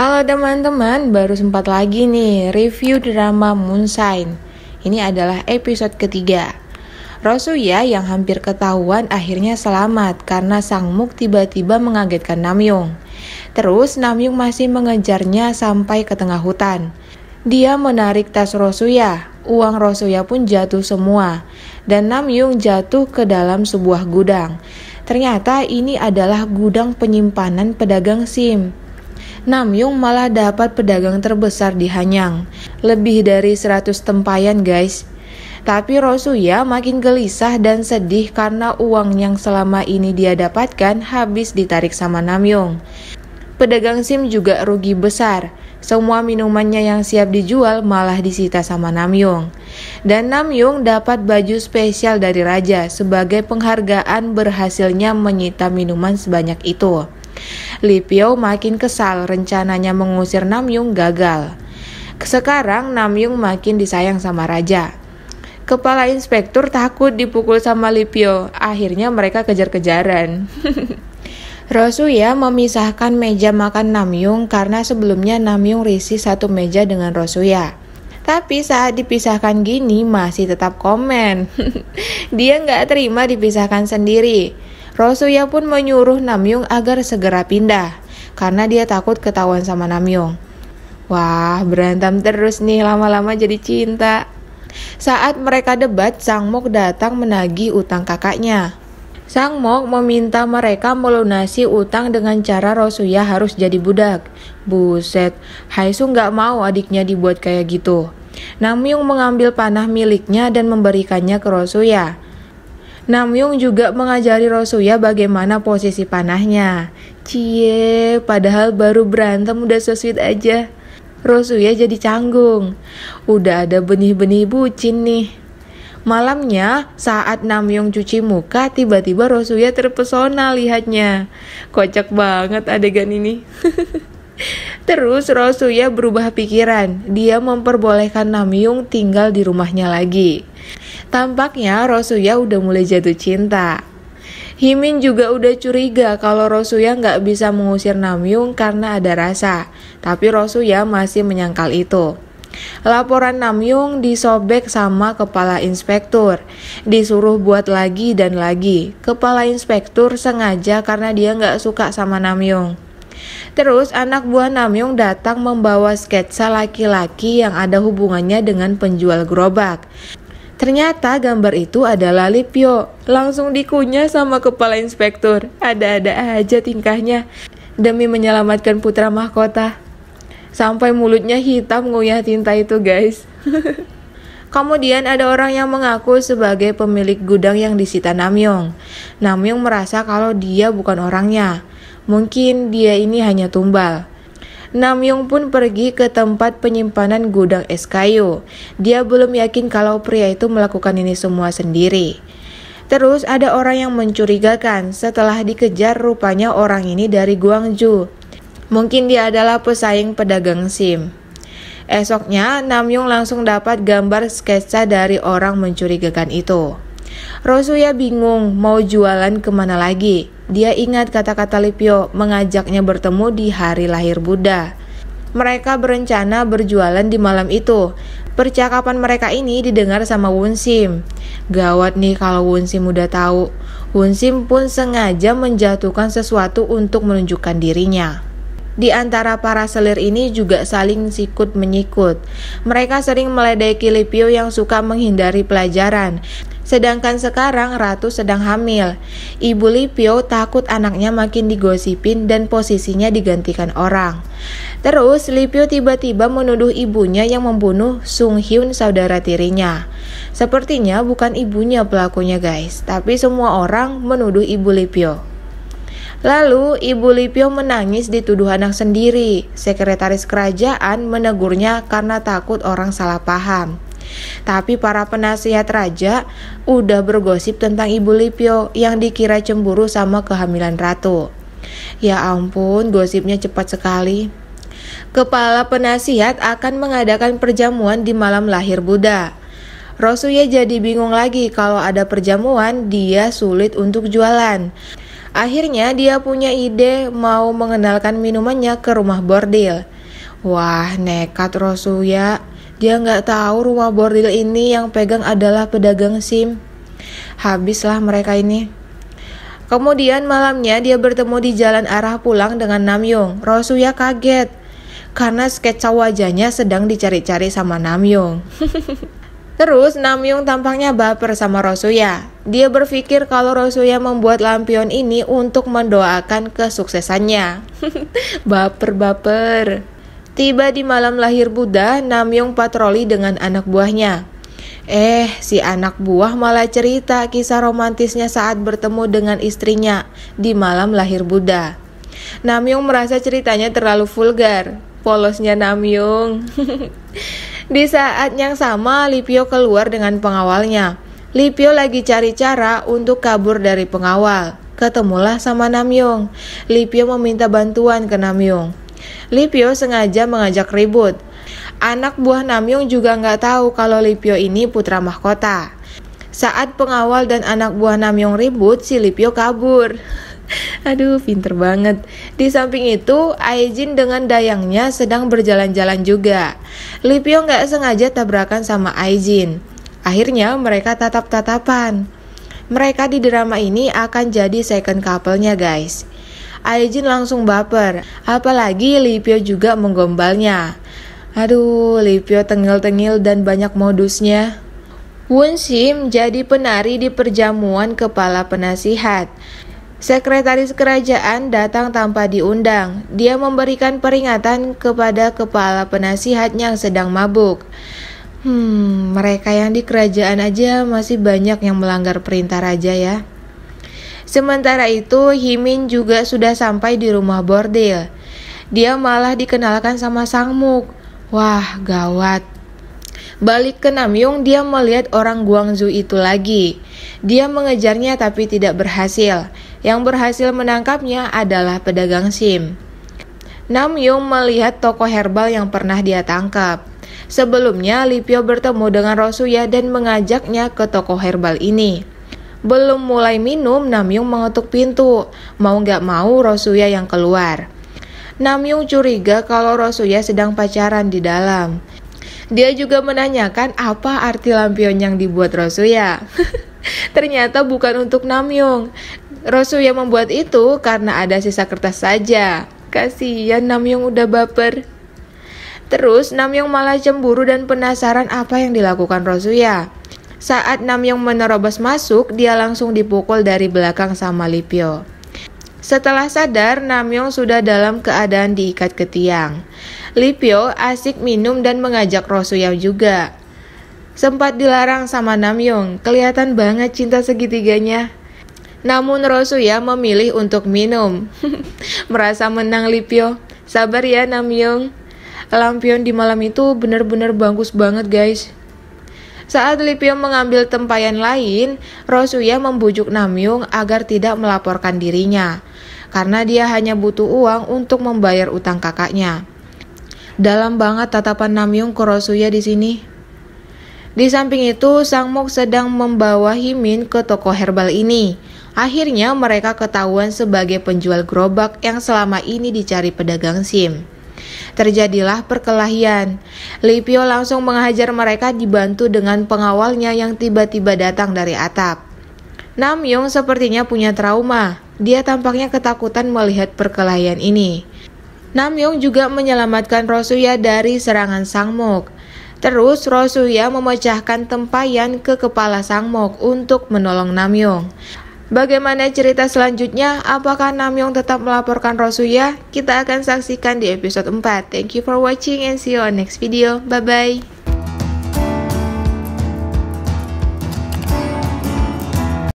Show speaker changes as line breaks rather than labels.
Halo teman-teman, baru sempat lagi nih review drama Moonshine. Ini adalah episode ketiga. Rosuya yang hampir ketahuan akhirnya selamat karena Sangmuk tiba-tiba mengagetkan Namyung. Terus Namyung masih mengejarnya sampai ke tengah hutan. Dia menarik tas Rosuya, uang Rosuya pun jatuh semua, dan Namyung jatuh ke dalam sebuah gudang. Ternyata ini adalah gudang penyimpanan pedagang SIM. Namyung malah dapat pedagang terbesar di Hanyang. Lebih dari 100 tempayan guys. Tapi Rosuya makin gelisah dan sedih karena uang yang selama ini dia dapatkan habis ditarik sama Namyung. Pedagang Sim juga rugi besar. Semua minumannya yang siap dijual malah disita sama Namyung. Dan Namyung dapat baju spesial dari raja sebagai penghargaan berhasilnya menyita minuman sebanyak itu. Li Pio makin kesal rencananya mengusir Nam Namyung gagal. Sekarang Nam Namyung makin disayang sama raja. Kepala inspektur takut dipukul sama Li Pio. Akhirnya mereka kejar-kejaran. Rosuya memisahkan meja makan Namyung karena sebelumnya Namyung risih satu meja dengan Rosuya. Tapi saat dipisahkan gini masih tetap komen. Dia nggak terima dipisahkan sendiri. Rosuya pun menyuruh Namyung agar segera pindah karena dia takut ketahuan sama Namyung. Wah, berantem terus nih lama-lama jadi cinta. Saat mereka debat, Sang Mok datang menagih utang kakaknya. Sang Mok meminta mereka melunasi utang dengan cara Rosuya harus jadi budak. Buset, Haisu nggak mau adiknya dibuat kayak gitu. Namyung mengambil panah miliknya dan memberikannya ke Rosuya. Namyung juga mengajari Rosuya bagaimana posisi panahnya. Cie, padahal baru berantem udah so sweet aja. Rosuya jadi canggung. Udah ada benih-benih bucin nih. Malamnya, saat Namyung cuci muka, tiba-tiba Rosuya terpesona lihatnya. Kocak banget adegan ini. Terus Rosuya berubah pikiran. Dia memperbolehkan Namyung tinggal di rumahnya lagi. Tampaknya Rosuya udah mulai jatuh cinta. Himin juga udah curiga kalau Rosuya nggak bisa mengusir Namyung karena ada rasa, tapi Rosuya masih menyangkal itu. Laporan Namyung disobek sama kepala inspektur, disuruh buat lagi dan lagi. Kepala inspektur sengaja karena dia nggak suka sama Namyung. Terus anak buah Namyung datang membawa sketsa laki-laki yang ada hubungannya dengan penjual gerobak. Ternyata gambar itu adalah Lipio. Langsung dikunyah sama kepala inspektur. Ada-ada aja tingkahnya. Demi menyelamatkan putra mahkota. Sampai mulutnya hitam nguyah tinta itu guys. Kemudian ada orang yang mengaku sebagai pemilik gudang yang disita Namyong. Namyong merasa kalau dia bukan orangnya. Mungkin dia ini hanya tumbal. Namyung pun pergi ke tempat penyimpanan gudang es kayu. Dia belum yakin kalau pria itu melakukan ini semua sendiri. Terus ada orang yang mencurigakan setelah dikejar rupanya orang ini dari Guangzhou. Mungkin dia adalah pesaing pedagang SIM. Esoknya, Namyung langsung dapat gambar sketsa dari orang mencurigakan itu. Rosuya bingung mau jualan kemana lagi. Dia ingat kata-kata Lipio mengajaknya bertemu di hari lahir Buddha. Mereka berencana berjualan di malam itu. Percakapan mereka ini didengar sama Wunsim. Gawat nih kalau Wunsim udah tahu. Wunsim pun sengaja menjatuhkan sesuatu untuk menunjukkan dirinya. Di antara para selir ini juga saling sikut menyikut. Mereka sering meledeki Lipio yang suka menghindari pelajaran. Sedangkan sekarang Ratu sedang hamil. Ibu Lipio takut anaknya makin digosipin dan posisinya digantikan orang. Terus Lipio tiba-tiba menuduh ibunya yang membunuh Sung Hyun saudara tirinya. Sepertinya bukan ibunya pelakunya guys, tapi semua orang menuduh ibu Lipio. Lalu, Ibu Lipio menangis dituduh anak sendiri. Sekretaris kerajaan menegurnya karena takut orang salah paham. Tapi para penasihat raja udah bergosip tentang Ibu Lipio yang dikira cemburu sama kehamilan ratu. Ya ampun, gosipnya cepat sekali. Kepala penasihat akan mengadakan perjamuan di malam lahir Buddha. Rosuya jadi bingung lagi kalau ada perjamuan dia sulit untuk jualan. Akhirnya dia punya ide mau mengenalkan minumannya ke rumah bordil. Wah, nekat Rosuya. Dia nggak tahu rumah bordil ini yang pegang adalah pedagang SIM. Habislah mereka ini. Kemudian malamnya dia bertemu di jalan arah pulang dengan Namyong. Rosuya kaget karena sketsa wajahnya sedang dicari-cari sama Namyong. Terus Namyong tampaknya baper sama Rosuya. Dia berpikir kalau Rosuya membuat lampion ini untuk mendoakan kesuksesannya. Baper-baper. Tiba di malam lahir Buddha, Namyong patroli dengan anak buahnya. Eh, si anak buah malah cerita kisah romantisnya saat bertemu dengan istrinya di malam lahir Buddha. Namyong merasa ceritanya terlalu vulgar. Polosnya Namyong. di saat yang sama, Lipio keluar dengan pengawalnya. Lipio lagi cari cara untuk kabur dari pengawal. Ketemulah sama Namyong. Lipio meminta bantuan ke Namyong. Lipio sengaja mengajak ribut. Anak buah Namyung juga nggak tahu kalau Lipio ini putra mahkota. Saat pengawal dan anak buah Namyung ribut, si Lipio kabur. Aduh, pinter banget. Di samping itu, Aijin dengan Dayangnya sedang berjalan-jalan juga. Lipio nggak sengaja tabrakan sama Aijin. Akhirnya mereka tatap-tatapan. Mereka di drama ini akan jadi second couple-nya guys. Aijin langsung baper, apalagi Lipio juga menggombalnya. Aduh, Lipio tengil-tengil dan banyak modusnya. Wun Sim jadi penari di perjamuan kepala penasihat. Sekretaris kerajaan datang tanpa diundang. Dia memberikan peringatan kepada kepala penasihat yang sedang mabuk. Hmm, mereka yang di kerajaan aja masih banyak yang melanggar perintah raja ya. Sementara itu, Himin juga sudah sampai di rumah bordil. Dia malah dikenalkan sama Sangmuk. Wah, gawat. Balik ke Namyung, dia melihat orang Guangzhou itu lagi. Dia mengejarnya tapi tidak berhasil. Yang berhasil menangkapnya adalah pedagang SIM. Namyung melihat toko herbal yang pernah dia tangkap. Sebelumnya, Lipio bertemu dengan Rosuya dan mengajaknya ke toko herbal ini. Belum mulai minum, Namyung mengetuk pintu. Mau nggak mau, Rosuya yang keluar. Namyung curiga kalau Rosuya sedang pacaran di dalam. Dia juga menanyakan apa arti lampion yang dibuat Rosuya. Ternyata bukan untuk Namyung. Rosuya membuat itu karena ada sisa kertas saja. Kasihan Namyung udah baper. Terus Namyung malah cemburu dan penasaran apa yang dilakukan Rosuya. Saat Namyong menerobos masuk, dia langsung dipukul dari belakang sama Lipyo. Setelah sadar, Namyong sudah dalam keadaan diikat ke tiang. Lipyo asik minum dan mengajak Rosuyao juga. Sempat dilarang sama Namyong, kelihatan banget cinta segitiganya. Namun Rosuya memilih untuk minum. Merasa menang Lipyo. Sabar ya Namyong. Lampion di malam itu benar-benar bagus banget guys. Saat Lipium mengambil tempayan lain, Rosuya membujuk Namyung agar tidak melaporkan dirinya karena dia hanya butuh uang untuk membayar utang kakaknya. Dalam banget tatapan Namyung ke Rosuya di sini. Di samping itu, Sang Mok sedang membawa Himin ke toko herbal ini. Akhirnya mereka ketahuan sebagai penjual gerobak yang selama ini dicari pedagang SIM. Terjadilah perkelahian. Lipio langsung menghajar mereka dibantu dengan pengawalnya yang tiba-tiba datang dari atap. Nam Yong sepertinya punya trauma. Dia tampaknya ketakutan melihat perkelahian ini. Nam Yong juga menyelamatkan Rosuya dari serangan Sangmok. Terus Rosuya memecahkan tempayan ke kepala Sangmok untuk menolong Nam Yong. Bagaimana cerita selanjutnya? Apakah Namyong tetap melaporkan Rosuya? Kita akan saksikan di episode 4. Thank you for watching and see you on next video. Bye-bye.